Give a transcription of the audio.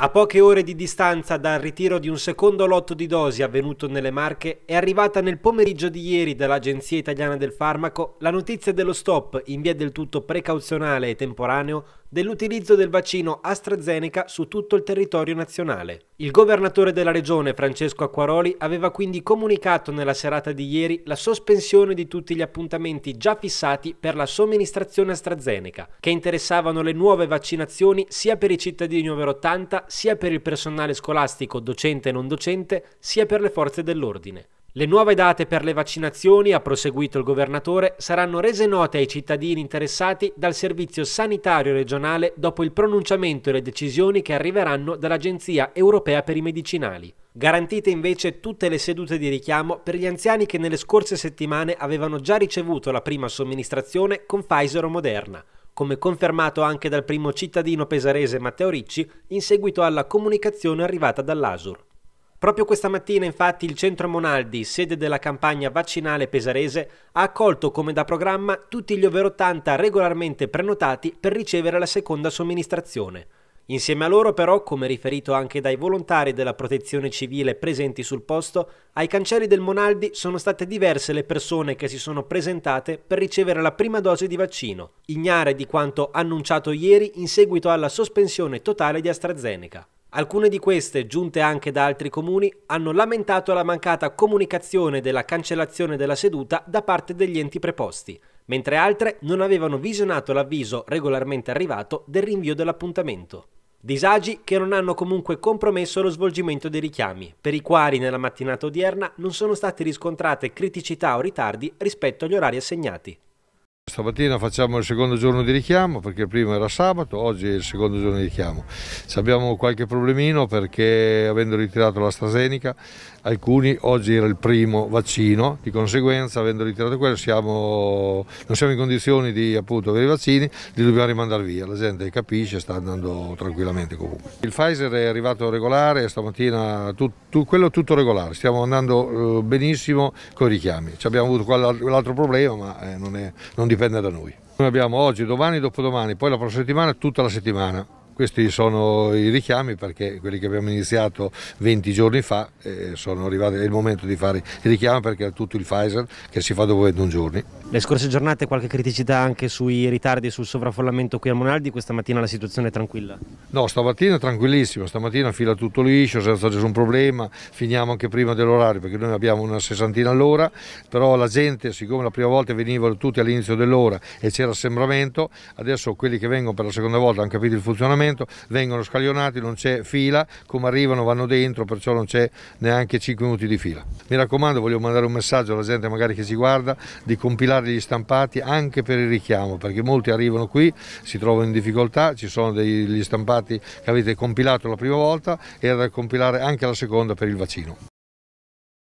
A poche ore di distanza dal ritiro di un secondo lotto di dosi avvenuto nelle Marche, è arrivata nel pomeriggio di ieri dall'Agenzia Italiana del Farmaco la notizia dello stop in via del tutto precauzionale e temporaneo dell'utilizzo del vaccino AstraZeneca su tutto il territorio nazionale. Il governatore della regione Francesco Acquaroli aveva quindi comunicato nella serata di ieri la sospensione di tutti gli appuntamenti già fissati per la somministrazione AstraZeneca, che interessavano le nuove vaccinazioni sia per i cittadini over 80, sia per il personale scolastico docente e non docente, sia per le forze dell'ordine. Le nuove date per le vaccinazioni, ha proseguito il governatore, saranno rese note ai cittadini interessati dal Servizio Sanitario regionale dopo il pronunciamento e le decisioni che arriveranno dall'Agenzia europea per i medicinali. Garantite invece tutte le sedute di richiamo per gli anziani che nelle scorse settimane avevano già ricevuto la prima somministrazione con Pfizer o Moderna come confermato anche dal primo cittadino pesarese Matteo Ricci in seguito alla comunicazione arrivata dall'Asur. Proprio questa mattina infatti il Centro Monaldi, sede della campagna vaccinale pesarese, ha accolto come da programma tutti gli over 80 regolarmente prenotati per ricevere la seconda somministrazione. Insieme a loro però, come riferito anche dai volontari della protezione civile presenti sul posto, ai cancelli del Monaldi sono state diverse le persone che si sono presentate per ricevere la prima dose di vaccino, ignare di quanto annunciato ieri in seguito alla sospensione totale di AstraZeneca. Alcune di queste, giunte anche da altri comuni, hanno lamentato la mancata comunicazione della cancellazione della seduta da parte degli enti preposti, mentre altre non avevano visionato l'avviso regolarmente arrivato del rinvio dell'appuntamento. Disagi che non hanno comunque compromesso lo svolgimento dei richiami, per i quali nella mattinata odierna non sono state riscontrate criticità o ritardi rispetto agli orari assegnati stamattina facciamo il secondo giorno di richiamo perché il primo era sabato, oggi è il secondo giorno di richiamo. Ci abbiamo qualche problemino perché avendo ritirato l'AstraZeneca, alcuni oggi era il primo vaccino, di conseguenza avendo ritirato quello siamo, non siamo in condizioni di appunto, avere i vaccini, li dobbiamo rimandare via, la gente capisce, sta andando tranquillamente comunque. Il Pfizer è arrivato regolare, stamattina tu, tu, quello tutto regolare, stiamo andando eh, benissimo con i richiami. Ci abbiamo avuto l'altro problema ma eh, non, è, non dipende dipende da noi. Noi abbiamo oggi, domani, dopodomani, poi la prossima settimana, tutta la settimana. Questi sono i richiami perché quelli che abbiamo iniziato 20 giorni fa eh, sono arrivati, è il momento di fare i richiami perché è tutto il Pfizer che si fa dopo 21 giorni. Le scorse giornate qualche criticità anche sui ritardi e sul sovraffollamento qui a Monaldi, questa mattina la situazione è tranquilla? No, stamattina è tranquillissimo, stamattina fila tutto liscio senza nessun problema, finiamo anche prima dell'orario perché noi abbiamo una sessantina all'ora, però la gente siccome la prima volta venivano tutti all'inizio dell'ora e c'era assembramento, adesso quelli che vengono per la seconda volta hanno capito il funzionamento momento vengono scaglionati, non c'è fila, come arrivano vanno dentro, perciò non c'è neanche 5 minuti di fila. Mi raccomando, voglio mandare un messaggio alla gente magari che si guarda di compilare gli stampati anche per il richiamo, perché molti arrivano qui, si trovano in difficoltà, ci sono degli stampati che avete compilato la prima volta e da compilare anche la seconda per il vaccino.